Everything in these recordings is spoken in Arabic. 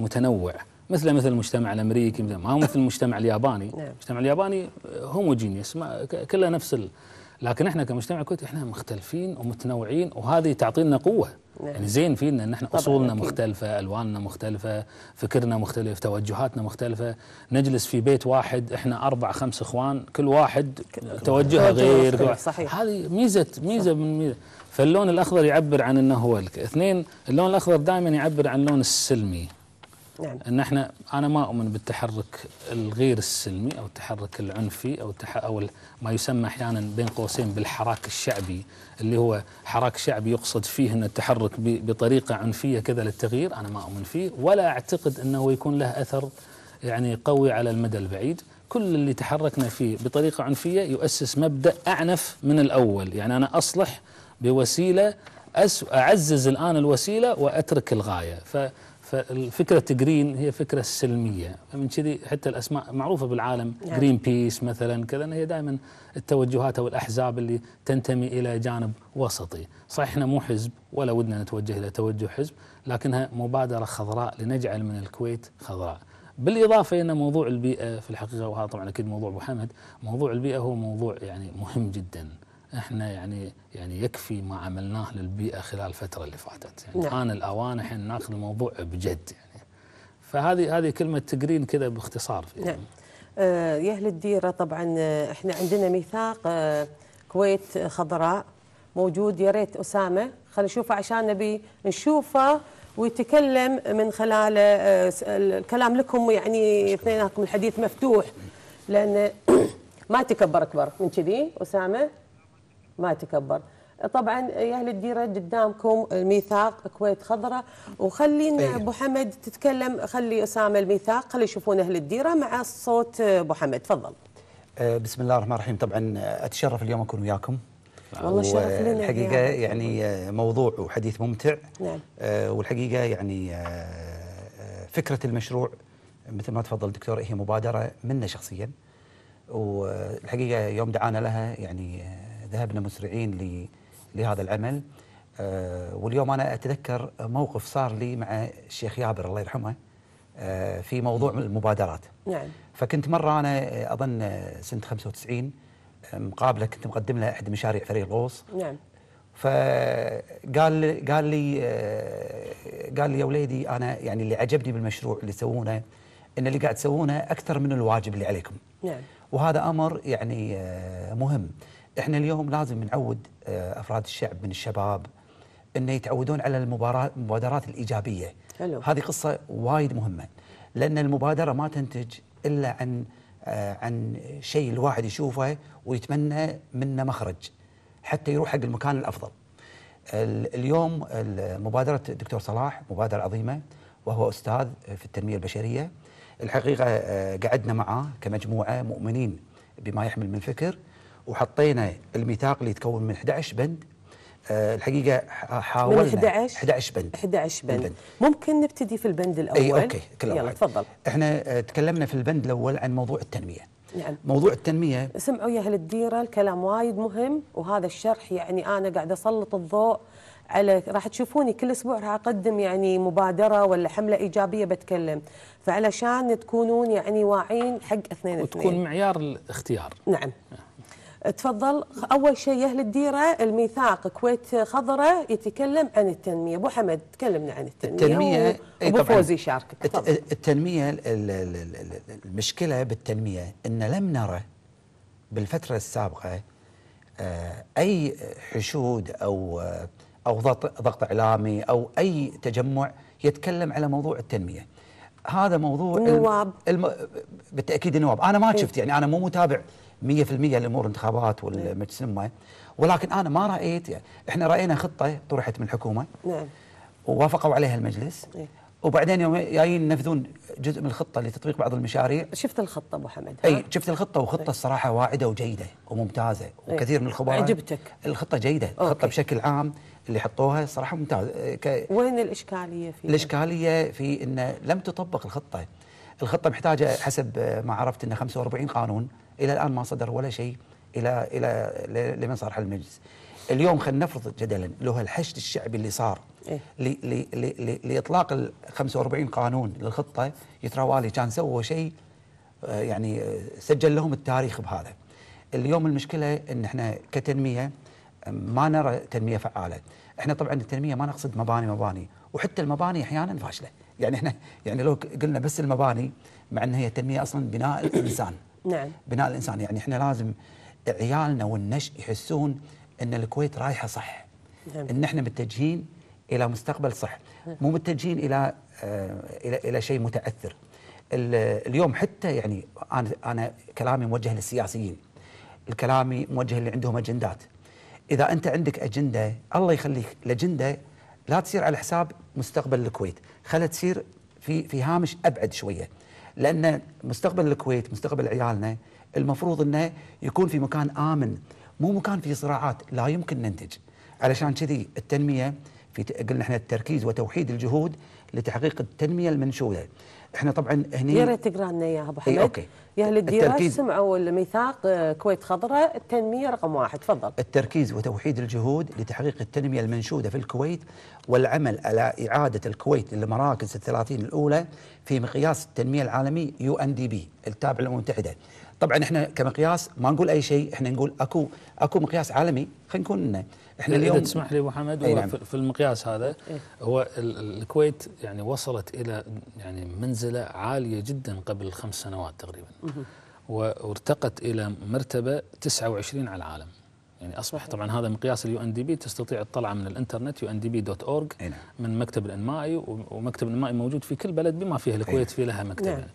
متنوع مثل مثل المجتمع الامريكي ما هو مثل المجتمع الياباني نعم. المجتمع الياباني هوموجينيوس كله نفس ال... لكن احنا كمجتمع الكويتي احنا مختلفين ومتنوعين وهذه تعطينا قوه نعم. يعني زين فينا ان احنا اصولنا مختلفه، الواننا مختلفه، فكرنا مختلف، توجهاتنا مختلفه، نجلس في بيت واحد احنا اربع خمس اخوان كل واحد توجهه غير كل... صحيح. هذه ميزه ميزه من ميزة فاللون الاخضر يعبر عن انه هو اثنين اللون الاخضر دائما يعبر عن اللون السلمي نعم. ان احنا انا ما اؤمن بالتحرك الغير السلمي او التحرك العنفي او او ما يسمى احيانا بين قوسين بالحراك الشعبي اللي هو حراك شعبي يقصد فيه ان التحرك بطريقه عنفيه كذا للتغيير انا ما اؤمن فيه ولا اعتقد انه يكون له اثر يعني قوي على المدى البعيد كل اللي تحركنا فيه بطريقه عنفيه يؤسس مبدا اعنف من الاول يعني انا اصلح بوسيله أعزز الآن الوسيلة وأترك الغاية ف فالفكرة جرين هي فكرة سلمية من كذي حتى الأسماء معروفة بالعالم جرين نعم. بيس مثلا كذا هي دائما التوجهات أو الأحزاب اللي تنتمي إلى جانب وسطي صحيح احنا مو حزب ولا ودنا نتوجه إلى توجه حزب لكنها مبادرة خضراء لنجعل من الكويت خضراء بالإضافة إلى موضوع البيئة في الحقيقة وهذا طبعا أكيد موضوع أبو حمد موضوع البيئة هو موضوع يعني مهم جدا احنا يعني يعني يكفي ما عملناه للبيئه خلال الفتره اللي فاتت يعني نعم. آن الاوان احنا ناخذ الموضوع بجد يعني فهذه هذه كلمه تقرين كذا باختصار فيه. نعم آه، يا اهل الديره طبعا آه، احنا عندنا ميثاق آه، كويت خضراء موجود يا ريت اسامه خلينا نشوفه عشان نبي نشوفه ويتكلم من خلال الكلام لكم يعني اثنيناتكم الحديث مفتوح لان ما تكبر اكبر من كذي اسامه ما يتكبر طبعا يا اهل الديره قدامكم ميثاق كويت خضراء وخلينا إيه. ابو حمد تتكلم خلي اسامه الميثاق خلي يشوفون اهل الديره مع صوت ابو حمد تفضل آه، بسم الله الرحمن الرحيم طبعا اتشرف اليوم اكون وياكم والله شرف لنا الحقيقه يعني آه، موضوع وحديث ممتع نعم آه، والحقيقه يعني فكره المشروع مثل ما تفضل دكتور هي مبادره منا شخصيا والحقيقه يوم دعانا لها يعني ذهبنا مسرعين لهذا العمل آه، واليوم أنا أتذكر موقف صار لي مع الشيخ يابر الله يرحمه آه، في موضوع المبادرات نعم فكنت مرة أنا أظن سنة 95 آه، مقابلة كنت مقدم لها أحد مشاريع فريق الغوص نعم فقال قال لي قال لي يا وليدي انا يعني اللي عجبني بالمشروع اللي تسوونه ان اللي قاعد تسوونه اكثر من الواجب اللي عليكم. نعم. وهذا امر يعني مهم احنا اليوم لازم نعود آه، افراد الشعب من الشباب انه يتعودون على المبادرات الايجابيه حلو. هذه قصه وايد مهمه لان المبادره ما تنتج الا عن آه، عن شيء الواحد يشوفه ويتمنى منه مخرج حتى يروح حق المكان الافضل اليوم مبادره الدكتور صلاح مبادره عظيمه وهو استاذ في التنميه البشريه الحقيقه آه، قعدنا معه كمجموعه مؤمنين بما يحمل من فكر وحطينا الميثاق اللي يتكون من 11 بند أه الحقيقه حاولنا من 11 11 بند 11 بند, بند. ممكن نبتدي في البند الاول اي اوكي كل يلا تفضل احنا آه، تكلمنا في البند الاول عن موضوع التنميه نعم موضوع التنميه سمعوا يا اهل الديره الكلام وايد مهم وهذا الشرح يعني انا قاعده اسلط الضوء على راح تشوفوني كل اسبوع راح اقدم يعني مبادره ولا حمله ايجابيه بتكلم فعلشان تكونون يعني واعين حق اثنين وتكون اثنين وتكون معيار الاختيار نعم آه. تفضل اول شيء يا اهل الديره الميثاق كويت خضراء يتكلم عن التنميه ابو حمد تكلمنا عن التنميه ابو فوزي يشاركك التنميه المشكله بالتنميه ان لم نرى بالفتره السابقه آه، اي حشود او آه، او ضغط اعلامي او اي تجمع يتكلم على موضوع التنميه هذا موضوع نواب الم... بالتاكيد النواب انا ما إيه. شفت يعني انا مو متابع 100% الامور الانتخابات والمجلس إيه. نعم. ولكن انا ما رايت يعني احنا راينا خطه طرحت من الحكومه نعم ووافقوا عليها المجلس نعم. وبعدين يوم جايين ينفذون جزء من الخطه لتطبيق بعض المشاريع شفت الخطه ابو حمد اي شفت الخطه وخطه طيب. الصراحه واعده وجيده وممتازه إيه. وكثير من الخبراء عجبتك الخطه جيده أوكي. الخطه بشكل عام اللي حطوها صراحه ممتازه إيه، ك... وين الاشكاليه فيها؟ الاشكاليه في انه لم تطبق الخطه الخطه محتاجه حسب آه، ما عرفت انه 45 قانون الى الان ما صدر ولا شيء الى الى لمن صار المجلس اليوم خلينا نفرض جدلا لو الحشد الشعبي اللي صار إيه. لاطلاق لاطلاق 45 قانون للخطه يتراوالي كان سووا شيء آه، يعني آه، سجل لهم التاريخ بهذا اليوم المشكله ان احنا كتنميه ما نرى تنميه فعاله احنا طبعا التنميه ما نقصد مباني مباني وحتى المباني احيانا فاشله يعني احنا يعني لو قلنا بس المباني مع ان هي تنميه اصلا بناء الانسان نعم بناء الانسان يعني احنا لازم عيالنا والنشء يحسون ان الكويت رايحه صح نعم. ان احنا متجهين الى مستقبل صح مو متجهين الى آه، الى الى شيء متاثر اليوم حتى يعني انا انا كلامي موجه للسياسيين كلامي موجه اللي عندهم اجندات اذا انت عندك اجنده الله يخليك الاجنده لا تصير على حساب مستقبل الكويت خلها تصير في في هامش ابعد شويه لان مستقبل الكويت مستقبل عيالنا المفروض انه يكون في مكان امن مو مكان فيه صراعات لا يمكن ننتج علشان كذي التنميه في قلنا احنا التركيز وتوحيد الجهود لتحقيق التنميه المنشوده احنا طبعا هنا يا ريت تقرا لنا اياها ابو حمد اوكي يا اهل الديرة سمعوا الميثاق آه، كويت خضراء التنميه رقم واحد تفضل التركيز وتوحيد الجهود لتحقيق التنميه المنشوده في الكويت والعمل على اعاده الكويت للمراكز الثلاثين الاولى في مقياس التنميه العالمي يو ان دي بي التابع للامم المتحده طبعا احنا كمقياس ما نقول اي شيء احنا نقول اكو اكو مقياس عالمي خلينا نكون احنا اليوم اذا تسمح لي ابو حمد نعم. في المقياس هذا إيه. إيه. هو الكويت يعني وصلت الى يعني منزله عاليه جدا قبل خمس سنوات تقريبا وارتقت الى مرتبه 29 على العالم يعني اصبح طبعا هذا مقياس اليو ان دي بي تستطيع الطلعه من الانترنت يو ان دي بي دوت اورج نعم. من مكتب الانمائي ومكتب الانمائي موجود في كل بلد بما فيها الكويت نعم. في لها مكتب يعني.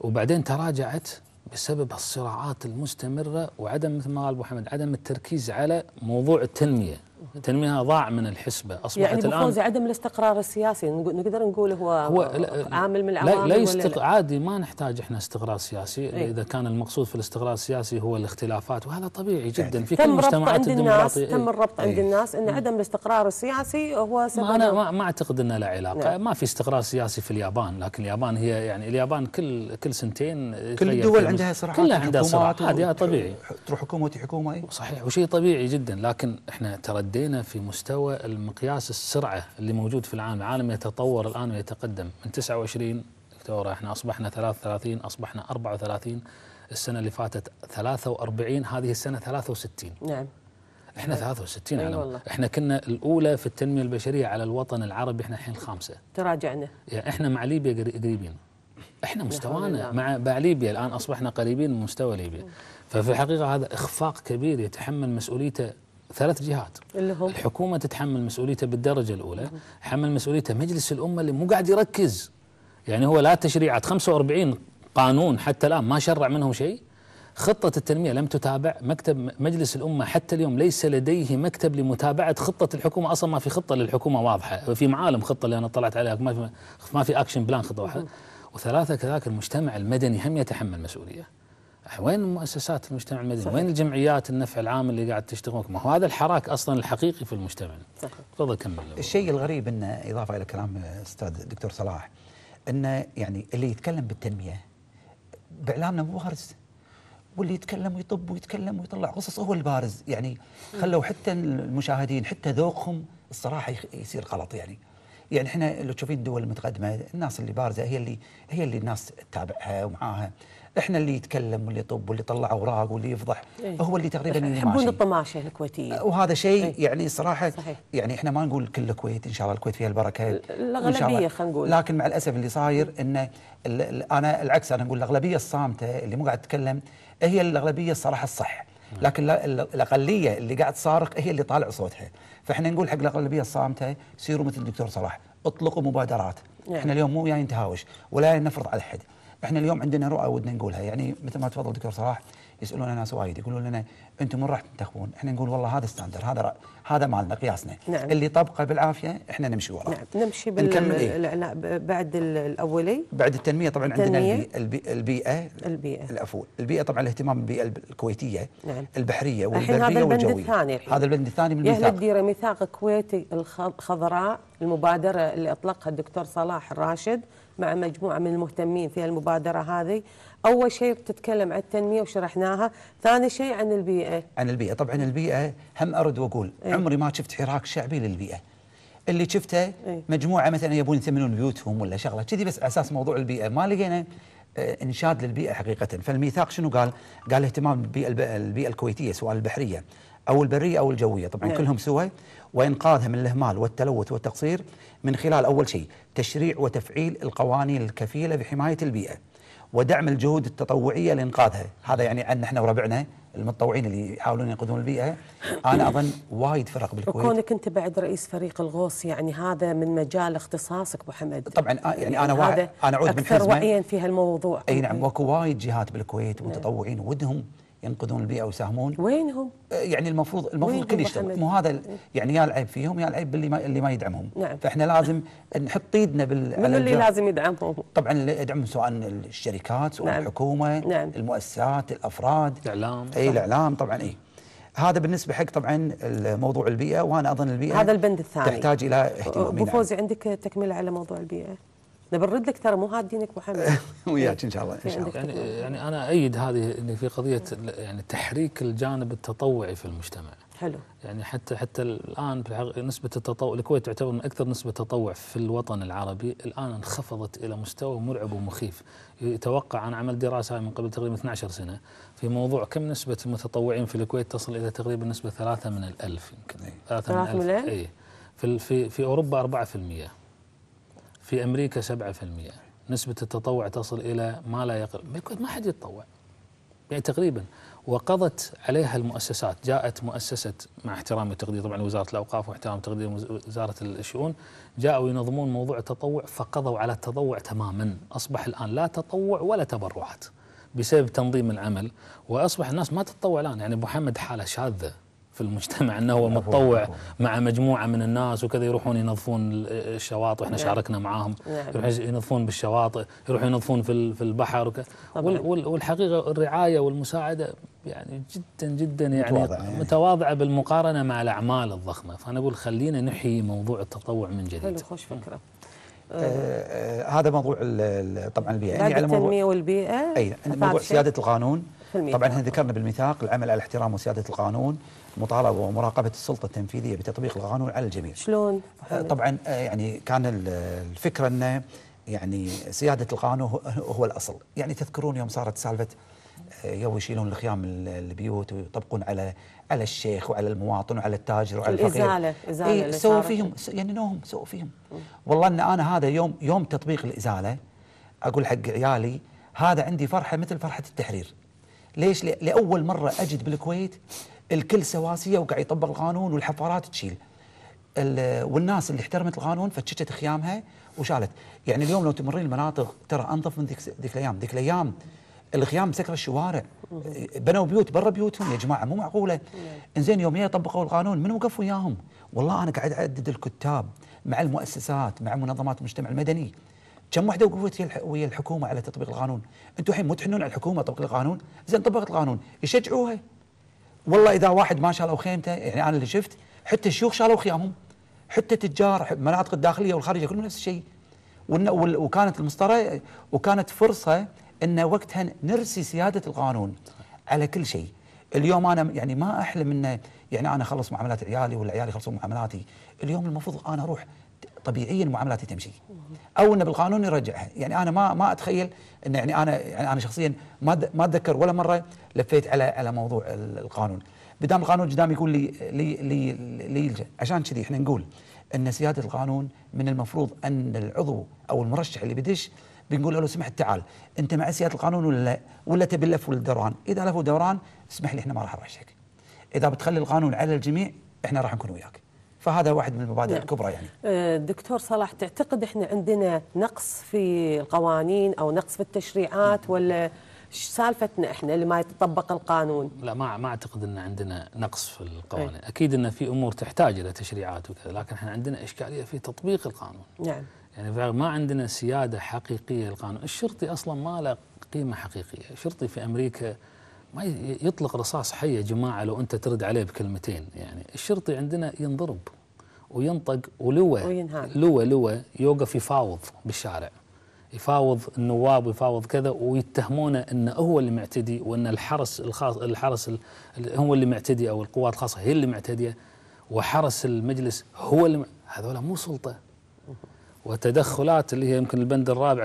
وبعدين تراجعت بسبب الصراعات المستمرة وعدم مثل ما قال أبو حمد عدم التركيز على موضوع التنمية تنميها ضاع من الحسبة أصبحت يعني الآن عدم الاستقرار السياسي نقدر نقول هو, هو عامل من العوامل لا, لا, يستق... عادي ما نحتاج احنا استقرار سياسي ايه؟ إذا كان المقصود في الاستقرار السياسي هو الاختلافات وهذا طبيعي جدا يعني في كل مجتمعات الديمقراطية ايه؟ تم الربط عند الناس إيه. إيه. أن عدم الاستقرار السياسي هو سبب ما أنا ما, ما أعتقد أنه له علاقة نعم. ما في استقرار سياسي في اليابان لكن اليابان هي يعني اليابان كل كل سنتين كل الدول عندها صراعات كلها عندها صراعات هذا طبيعي تروح حكومة وتي حكومة إيه. صحيح وشيء طبيعي جدا لكن احنا ترى تعدينا في مستوى المقياس السرعة اللي موجود في العالم العالم يتطور الآن ويتقدم من 29 دكتورة احنا أصبحنا 33 أصبحنا 34 السنة اللي فاتت 43 هذه السنة 63 نعم احنا 63 أيوة على والله. احنا كنا الاولى في التنميه البشريه على الوطن العربي احنا الحين الخامسه تراجعنا يعني احنا مع ليبيا قريبين احنا مستوانا مع مع ليبيا الان اصبحنا قريبين من مستوى ليبيا ففي الحقيقه هذا اخفاق كبير يتحمل مسؤوليته ثلاث جهات اللي هو الحكومة تتحمل مسؤوليته بالدرجة الأولى حمل مسؤوليته مجلس الأمة اللي مو قاعد يركز يعني هو لا تشريعات 45 قانون حتى الآن ما شرع منهم شيء خطة التنمية لم تتابع مكتب مجلس الأمة حتى اليوم ليس لديه مكتب لمتابعة خطة الحكومة أصلا ما في خطة للحكومة واضحة في معالم خطة اللي أنا طلعت عليها ما في ما في أكشن بلان خطة واحدة وثلاثة كذلك المجتمع المدني هم يتحمل مسؤولية وين مؤسسات المجتمع المدني؟ وين الجمعيات النفع العام اللي قاعد تشتغل ما هو هذا الحراك اصلا الحقيقي في المجتمع. تفضل كمل. الشيء الغريب انه اضافه الى كلام استاذ الدكتور صلاح انه يعني اللي يتكلم بالتنميه باعلامنا مو بارز واللي يتكلم ويطب ويتكلم ويطلع قصص هو البارز يعني خلوا حتى المشاهدين حتى ذوقهم الصراحه يصير غلط يعني. يعني احنا لو تشوفين الدول المتقدمه الناس اللي بارزه هي اللي هي اللي الناس تتابعها ومعاها احنا اللي يتكلم واللي يطب واللي يطلع اوراق واللي يفضح إيه؟ هو اللي تقريبا يحبون الطماشه الكويتيه أه، وهذا شيء إيه؟ يعني صراحه صحيح. يعني احنا ما نقول كل الكويت ان شاء الله الكويت فيها البركه الاغلبيه خلينا نقول لكن مع الاسف اللي صاير انه انا العكس انا اقول الاغلبيه الصامته اللي مو قاعد تتكلم هي الاغلبيه الصراحه الصح لكن الاقليه اللي قاعد تصارخ هي اللي طالع صوتها فاحنا نقول حق الاغلبيه الصامته سيروا مثل الدكتور صلاح اطلقوا مبادرات يعني. احنا اليوم مو جايين يعني نتهاوش ولا نفرض على احد احنا اليوم عندنا رؤى ودنا نقولها يعني مثل ما تفضل دكتور صلاح يسالون ناس وايد يقولون لنا انتم من راح تنتخبون؟ احنا نقول والله هذا ستاندر هذا هذا مالنا قياسنا نعم. اللي طبقه بالعافيه احنا نمشي وراه نعم. نمشي بال... نكمل إيه؟ بعد الاولي بعد التنميه طبعا التنمية. عندنا البيئه البيئه البيئه العفو البيئه طبعا الاهتمام بالبيئه الكويتيه نعم. البحريه والبريه والجويه الثاني هذا البند الثاني من الميثاق الديره ميثاق كويتي الخضراء المبادره اللي اطلقها الدكتور صلاح الراشد مع مجموعه من المهتمين في المبادره هذه اول شيء تتكلم عن التنميه وشرحناها ثاني شيء عن البيئه عن البيئه طبعا البيئه هم ارد واقول إيه؟ عمري ما شفت حراك شعبي للبيئه اللي شفته إيه؟ مجموعه مثلا يبون يثمنون بيوتهم ولا شغله كذي بس على اساس موضوع البيئه ما لقينا آه، انشاد للبيئه حقيقه فالميثاق شنو قال؟ قال اهتمام بالبيئه البيئه الكويتيه سواء البحريه أو البرية أو الجوية طبعا نعم. كلهم سوا وإنقاذها من الإهمال والتلوث والتقصير من خلال أول شيء تشريع وتفعيل القوانين الكفيلة بحماية البيئة ودعم الجهود التطوعية لإنقاذها هذا يعني عندنا احنا وربعنا المتطوعين اللي يحاولون ينقذون البيئه انا اظن وايد فرق بالكويت وكونك انت بعد رئيس فريق الغوص يعني هذا من مجال اختصاصك ابو حمد طبعا يعني, يعني انا واحد انا اعود من حزمه اكثر وعيا في هالموضوع اي نعم واكو وايد جهات بالكويت نعم. متطوعين ودهم ينقذون البيئه ويساهمون وين هم؟ آه، يعني المفروض المفروض كل يشتغل مو هذا يعني يا العيب فيهم يا العيب اللي ما اللي ما يدعمهم نعم. فاحنا لازم نحط ايدنا بال من اللي لازم يدعمهم؟ طبعا اللي يدعمهم سواء الشركات سواء نعم. الحكومه نعم. المؤسسات الافراد الاعلام اي الاعلام طبعا اي هذا بالنسبه حق طبعا موضوع البيئه وانا اظن البيئه هذا البند الثاني تحتاج الى اهتمام بفوزي نعم. فوزي عندك تكمله على موضوع البيئه نبي نرد لك ترى مو دينك محمد وياك ان شاء الله ان شاء الله يعني, يعني انا ايد هذه ان في قضيه يعني تحريك الجانب التطوعي في المجتمع حلو يعني حتى حتى الان نسبه التطوع الكويت تعتبر من اكثر نسبه تطوع في الوطن العربي الان انخفضت الى مستوى مرعب ومخيف يتوقع انا عمل دراسه من قبل تقريبا 12 سنه في موضوع كم نسبه المتطوعين في الكويت تصل الى تقريبا نسبه 3 من الألف يمكن 3 إيه. من الألف, أي في في في اوروبا 4% في أمريكا 7% نسبة التطوع تصل إلى ما لا يقل ما حد يتطوع يعني تقريبا وقضت عليها المؤسسات جاءت مؤسسة مع احترامي التقدير طبعا وزارة الأوقاف واحترام تقدير وزارة الشؤون جاءوا ينظمون موضوع التطوع فقضوا على التطوع تماما أصبح الآن لا تطوع ولا تبرعات بسبب تنظيم العمل وأصبح الناس ما تتطوع الآن يعني محمد حالة شاذة في المجتمع انه هو متطوع مع مجموعه من الناس وكذا يروحون ينظفون الشواطئ واحنا نعم. شاركنا معاهم نعم. يروحون ينظفون بالشواطئ يروحون ينظفون في في البحر وكذا والحقيقه الرعايه والمساعده يعني جدا جدا يعني متواضعه, يعني. متواضعة بالمقارنه مع الاعمال الضخمه فانا اقول خلينا نحيي موضوع التطوع من جديد حلو خوش فكره نعم. آه. آه آه هذا موضوع طبعا البيئه يعني على التنميه والبيئه اي موضوع سياده القانون في الميثاق طبعا احنا ذكرنا بالميثاق العمل على احترام وسياده القانون مطالبه ومراقبه السلطه التنفيذيه بتطبيق القانون على الجميع شلون طبعا آه، يعني كان الفكره انه يعني سياده القانون هو الاصل يعني تذكرون يوم صارت سالفه آه، يو يشيلون الخيام من البيوت ويطبقون على على الشيخ وعلى المواطن وعلى التاجر وعلى الفقير الازاله ازاله إيه سووا فيهم يعني نوهم سووا فيهم والله ان انا هذا يوم يوم تطبيق الازاله اقول حق عيالي هذا عندي فرحه مثل فرحه التحرير ليش لاول مره اجد بالكويت الكل سواسيه وقاعد يطبق القانون والحفارات تشيل والناس اللي احترمت القانون فتشت خيامها وشالت يعني اليوم لو تمرين المناطق ترى انظف من ذيك ذيك الايام ذيك الايام الخيام مسكره الشوارع بنوا بيوت برا بيوتهم يا جماعه مو معقوله انزين يوم طبقوا القانون من وقف وياهم والله انا قاعد اعدد الكتاب مع المؤسسات مع منظمات المجتمع المدني كم وحده وقفت ويا الحكومه على تطبيق القانون؟ انتم الحين مو تحنون على الحكومه تطبيق القانون؟ زين طبقت القانون يشجعوها والله اذا واحد ما شالوا خيمته يعني انا اللي شفت حتى الشيوخ شالوا خيامهم حتى تجار مناطق الداخليه والخارجيه كلهم نفس الشيء وكانت المسطره وكانت فرصه ان وقتها نرسي سياده القانون على كل شيء اليوم انا يعني ما احلم انه يعني انا اخلص معاملات عيالي ولا عيالي يخلصون معاملاتي اليوم المفروض انا اروح طبيعيا معاملاتي تمشي او انه بالقانون يرجعها يعني انا ما ما اتخيل ان يعني انا يعني انا شخصيا ما ما اتذكر ولا مره لفيت على على موضوع القانون بدام القانون قدام يقول لي لي لي, لي لي عشان كذي احنا نقول ان سياده القانون من المفروض ان العضو او المرشح اللي بدش بنقول له لو سمحت تعال انت مع سياده القانون ولا لا ولا تبي لف والدوران اذا لف دوران اسمح لي احنا ما راح نرشحك اذا بتخلي القانون على الجميع احنا راح نكون وياك فهذا واحد من المبادئ نعم. الكبرى يعني آه، دكتور صلاح تعتقد احنا عندنا نقص في القوانين او نقص في التشريعات نعم. ولا سالفتنا احنا اللي ما يتطبق القانون لا ما ما اعتقد ان عندنا نقص في القوانين إيه. اكيد ان في امور تحتاج الى تشريعات وكذا لكن احنا عندنا اشكاليه في تطبيق القانون نعم يعني ما عندنا سياده حقيقيه للقانون، الشرطي اصلا ما له قيمه حقيقيه، الشرطي في امريكا ما يطلق رصاص حي يا جماعه لو انت ترد عليه بكلمتين، يعني الشرطي عندنا ينضرب وينطق ولوى لوى لوى يوقف يفاوض بالشارع. يفاوض النواب ويفاوض كذا ويتهمونه انه هو اللي معتدي وان الحرس الخاص الحرس هو اللي معتدي او القوات الخاصه هي اللي معتديه وحرس المجلس هو اللي هذول مو سلطه وتدخلات اللي هي يمكن البند الرابع